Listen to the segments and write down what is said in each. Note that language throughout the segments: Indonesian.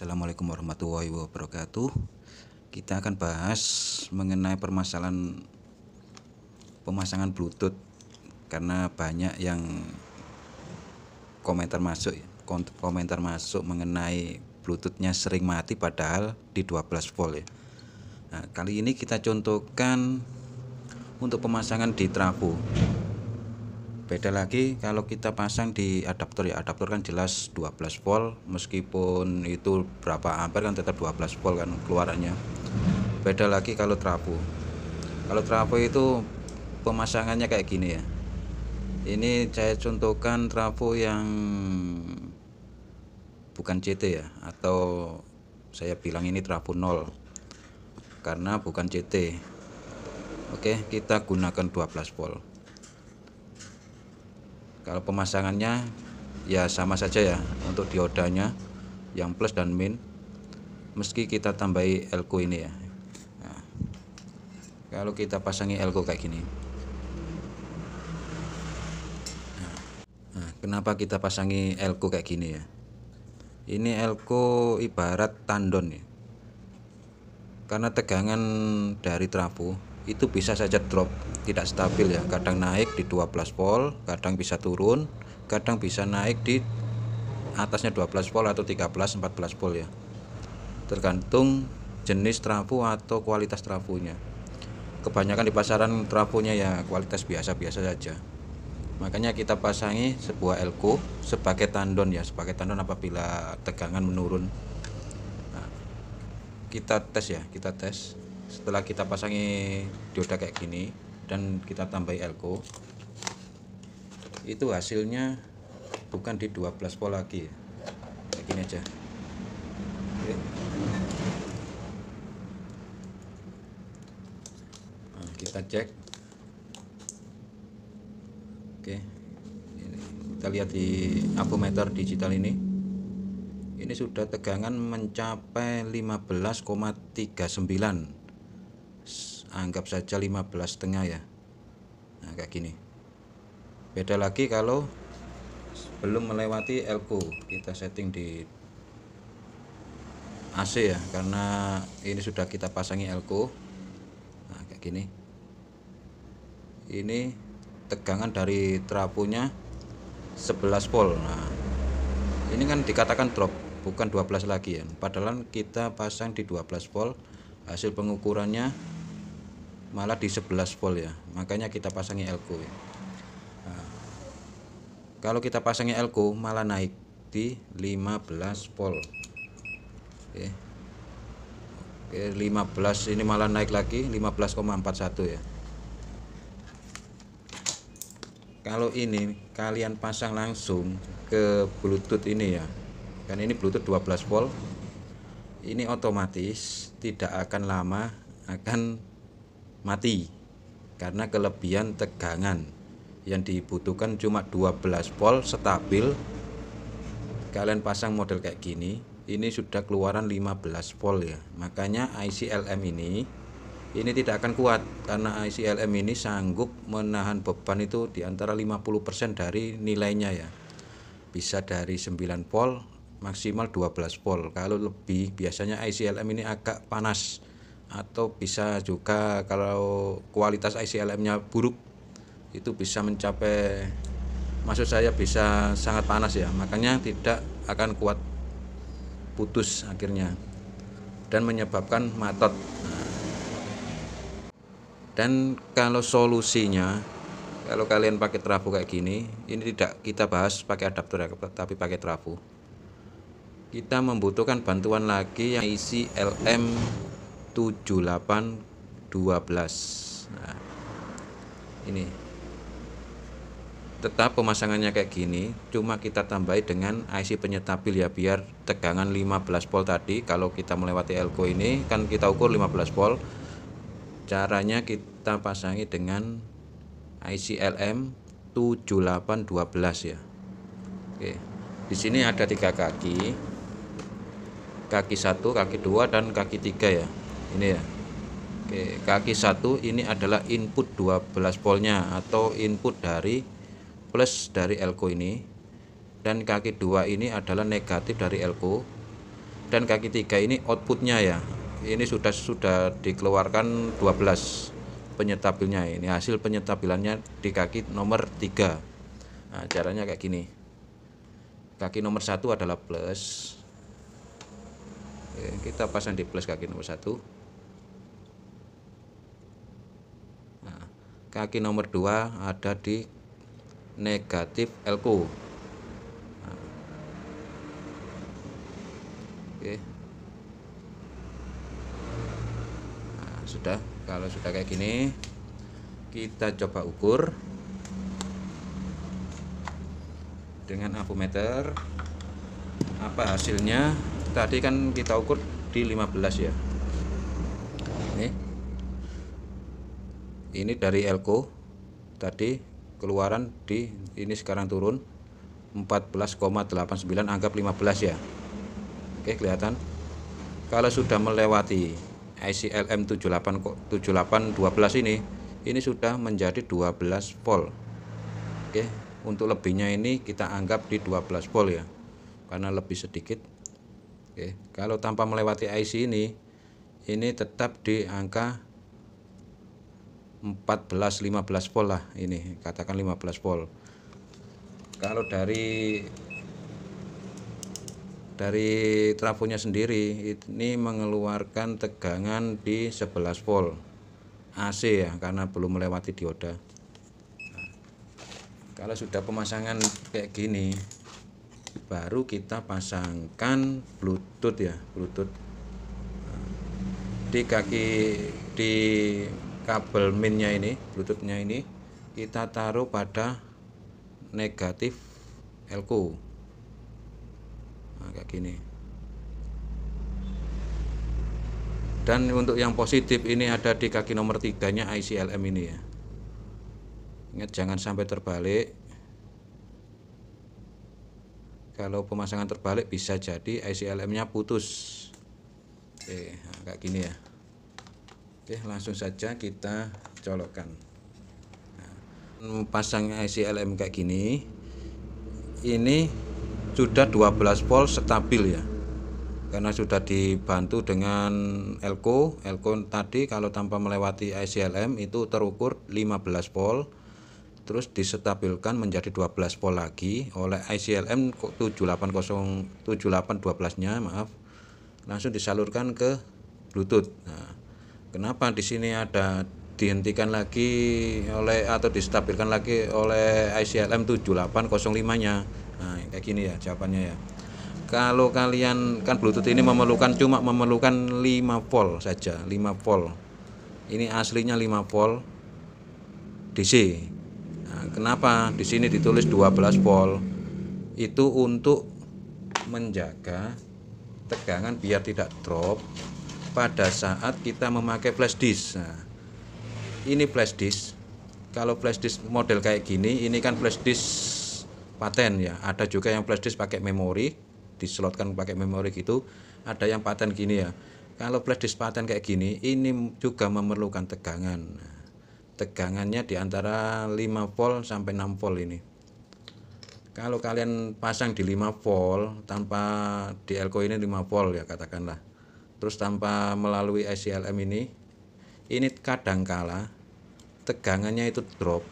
Assalamualaikum warahmatullahi wabarakatuh. Kita akan bahas mengenai permasalahan pemasangan Bluetooth karena banyak yang komentar masuk komentar masuk mengenai Bluetoothnya sering mati padahal di 12 volt ya. Nah, kali ini kita contohkan untuk pemasangan di trafo beda lagi kalau kita pasang di adaptor ya adaptor kan jelas 12 volt meskipun itu berapa ampere kan tetap 12 volt kan keluarannya beda lagi kalau trafo kalau trafo itu pemasangannya kayak gini ya ini saya contohkan trafo yang bukan CT ya atau saya bilang ini trafo nol karena bukan CT Oke kita gunakan 12 volt kalau pemasangannya ya sama saja ya untuk diodanya yang plus dan min meski kita tambahi elko ini ya nah, kalau kita pasangi elko kayak gini nah, nah kenapa kita pasangi elko kayak gini ya ini elko ibarat tandon ya karena tegangan dari trapu itu bisa saja drop tidak stabil ya kadang naik di 12 volt kadang bisa turun kadang bisa naik di atasnya 12 volt atau 13 14 volt ya tergantung jenis trafo atau kualitas trafonya kebanyakan di pasaran trafonya ya kualitas biasa-biasa saja makanya kita pasangi sebuah elko sebagai tandon ya sebagai tandon apabila tegangan menurun nah, kita tes ya kita tes setelah kita pasangi dioda kayak gini dan kita tambahi elko itu hasilnya bukan di 12 volt lagi ya. kayak gini aja Oke. Nah, kita cek Oke kita lihat di ampemeter digital ini ini sudah tegangan mencapai 15,39 anggap saja 15 setengah ya nah kayak gini beda lagi kalau belum melewati elko kita setting di AC ya karena ini sudah kita pasangi elko nah kayak gini ini tegangan dari trapunya 11 volt nah ini kan dikatakan drop bukan 12 lagi ya padahal kita pasang di 12 volt hasil pengukurannya malah di 11 volt ya makanya kita pasangi elko ya. nah, kalau kita pasangi elko malah naik di 15 volt oke oke 15 ini malah naik lagi 15,41 ya kalau ini kalian pasang langsung ke bluetooth ini ya kan ini bluetooth 12 volt ini otomatis tidak akan lama akan mati karena kelebihan tegangan yang dibutuhkan cuma 12 volt stabil kalian pasang model kayak gini ini sudah keluaran 15 volt ya makanya IC LM ini ini tidak akan kuat karena IC LM ini sanggup menahan beban itu di antara 50% dari nilainya ya bisa dari 9 volt maksimal 12 volt kalau lebih biasanya ICLM ini agak panas atau bisa juga kalau kualitas ICLM nya buruk itu bisa mencapai maksud saya bisa sangat panas ya makanya tidak akan kuat putus akhirnya dan menyebabkan matot nah. dan kalau solusinya kalau kalian pakai trafo kayak gini ini tidak kita bahas pakai adaptor ya tapi pakai trafo kita membutuhkan bantuan lagi yang isi LM 7812 nah, ini tetap pemasangannya kayak gini cuma kita tambahi dengan IC penyetabil ya biar tegangan 15 volt tadi kalau kita melewati elko ini kan kita ukur 15 volt caranya kita pasangi dengan IC LM 7812 ya Oke di sini ada tiga kaki kaki satu kaki dua dan kaki tiga ya ini ya Oke, kaki satu ini adalah input 12 voltnya atau input dari plus dari elko ini dan kaki dua ini adalah negatif dari elko dan kaki tiga ini outputnya ya ini sudah sudah dikeluarkan 12 penyetabilnya ini hasil penyetabilannya di kaki nomor tiga. nah, caranya kayak gini kaki nomor satu adalah plus Oke, eh, kita pasang di plus kaki nomor satu. Nah, kaki nomor dua ada di negatif elko. Nah. Oke. Nah, sudah, kalau sudah kayak gini kita coba ukur dengan avometer apa hasilnya tadi kan kita ukur di 15 ya ini ini dari elko tadi keluaran di ini sekarang turun 14,89 anggap 15 ya Oke kelihatan kalau sudah melewati ICLM 78 12 ini ini sudah menjadi 12 volt Oke untuk lebihnya ini kita anggap di 12 volt ya karena lebih sedikit Oke, kalau tanpa melewati IC ini ini tetap di angka 14 15 volt lah ini, katakan 15 volt. Kalau dari dari trafonya sendiri ini mengeluarkan tegangan di 11 volt AC ya karena belum melewati dioda nah, kalau sudah pemasangan kayak gini baru kita pasangkan bluetooth ya bluetooth di kaki di kabel minnya ini bluetoothnya ini kita taruh pada negatif elko nah, kayak gini dan untuk yang positif ini ada di kaki nomor tiganya ICLM ini ya ingat jangan sampai terbalik kalau pemasangan terbalik bisa jadi ICLM-nya putus oke agak gini ya oke langsung saja kita colokkan nah, pasang ICLM kayak gini ini sudah 12 volt stabil ya karena sudah dibantu dengan elko elko tadi kalau tanpa melewati ICLM itu terukur 15 volt terus disetabilkan menjadi 12 volt lagi oleh ICLM dua 7812 nya maaf langsung disalurkan ke Bluetooth nah, kenapa di sini ada dihentikan lagi oleh atau distabilkan lagi oleh ICLM 7805 nya nah, kayak gini ya jawabannya ya kalau kalian kan Bluetooth ini memerlukan cuma memerlukan 5 volt saja 5 volt ini aslinya 5 volt DC Nah, kenapa di sini ditulis 12 volt? Itu untuk menjaga tegangan biar tidak drop pada saat kita memakai flash disk. Nah, ini flash disk. Kalau flash disk model kayak gini, ini kan flash disk paten ya. Ada juga yang flash disk pakai memori, dislotkan pakai memori gitu. Ada yang paten gini ya. Kalau flash disk paten kayak gini, ini juga memerlukan tegangan. Nah, tegangannya di antara 5 volt sampai 6 volt ini kalau kalian pasang di 5 volt tanpa di elko ini 5 volt ya katakanlah terus tanpa melalui iclm ini ini kadangkala tegangannya itu drop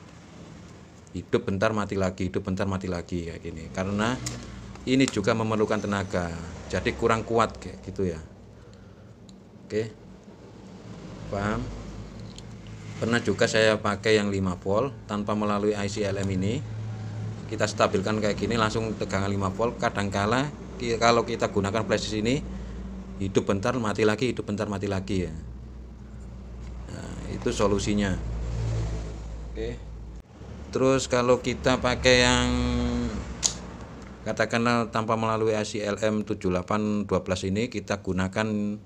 hidup bentar mati lagi hidup bentar mati lagi ya gini karena ini juga memerlukan tenaga jadi kurang kuat kayak gitu ya oke paham pernah juga saya pakai yang 5 volt tanpa melalui IC LM ini kita stabilkan kayak gini langsung tegangan 5 volt kadangkala kalau kita gunakan flash ini hidup bentar mati lagi hidup bentar mati lagi ya nah, itu solusinya oke terus kalau kita pakai yang katakanlah tanpa melalui IC LM 7812 ini kita gunakan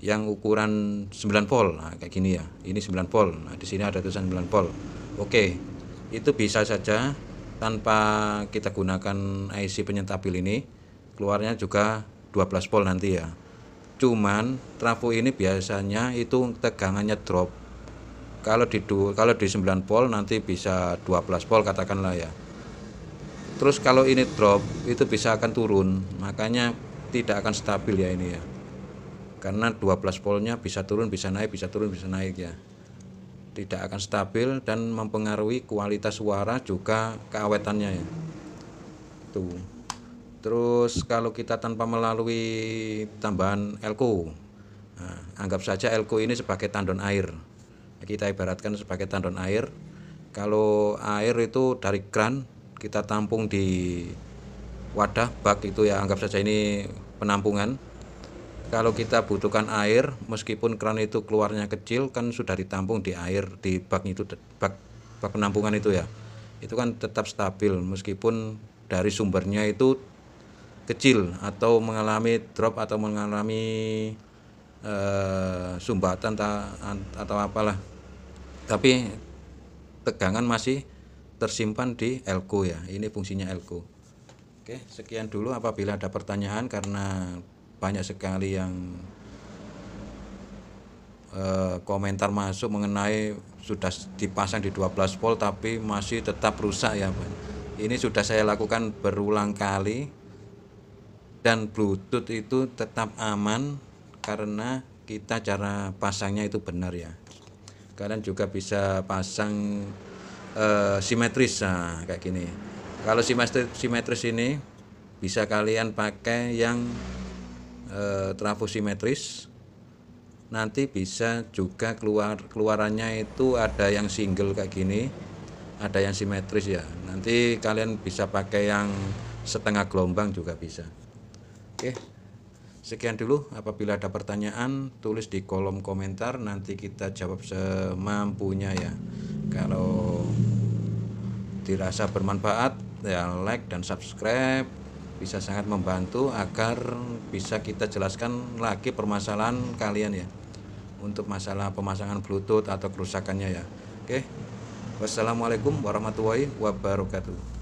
yang ukuran 9 volt nah, kayak gini ya ini 9 volt nah, di sini ada tulisan 9 volt oke itu bisa saja tanpa kita gunakan IC penyentapil ini keluarnya juga 12 volt nanti ya cuman trafo ini biasanya itu tegangannya drop kalau di kalau di 9 volt nanti bisa 12 volt katakanlah ya terus kalau ini drop itu bisa akan turun makanya tidak akan stabil ya ini ya karena 12 voltnya bisa turun bisa naik bisa turun bisa naik ya tidak akan stabil dan mempengaruhi kualitas suara juga keawetannya ya tuh terus kalau kita tanpa melalui tambahan elko nah, anggap saja elko ini sebagai tandon air kita ibaratkan sebagai tandon air kalau air itu dari kran kita tampung di wadah bak itu ya anggap saja ini penampungan kalau kita butuhkan air meskipun keran itu keluarnya kecil kan sudah ditampung di air di bak itu bak bak penampungan itu ya itu kan tetap stabil meskipun dari sumbernya itu kecil atau mengalami drop atau mengalami eh, sumbatan ta, atau apalah tapi tegangan masih tersimpan di elko ya ini fungsinya elko oke sekian dulu apabila ada pertanyaan karena banyak sekali yang eh, komentar masuk mengenai sudah dipasang di 12 volt tapi masih tetap rusak ya Ini sudah saya lakukan berulang kali dan Bluetooth itu tetap aman karena kita cara pasangnya itu benar ya. Kalian juga bisa pasang uh, simetris nah, kayak gini. Kalau simetris simetris ini bisa kalian pakai yang e, eh, simetris nanti bisa juga keluar keluarannya itu ada yang single kayak gini ada yang simetris ya nanti kalian bisa pakai yang setengah gelombang juga bisa oke sekian dulu apabila ada pertanyaan tulis di kolom komentar nanti kita jawab semampunya ya kalau dirasa bermanfaat ya like dan subscribe bisa sangat membantu agar bisa kita jelaskan lagi permasalahan kalian ya untuk masalah pemasangan bluetooth atau kerusakannya ya oke wassalamualaikum warahmatullahi wabarakatuh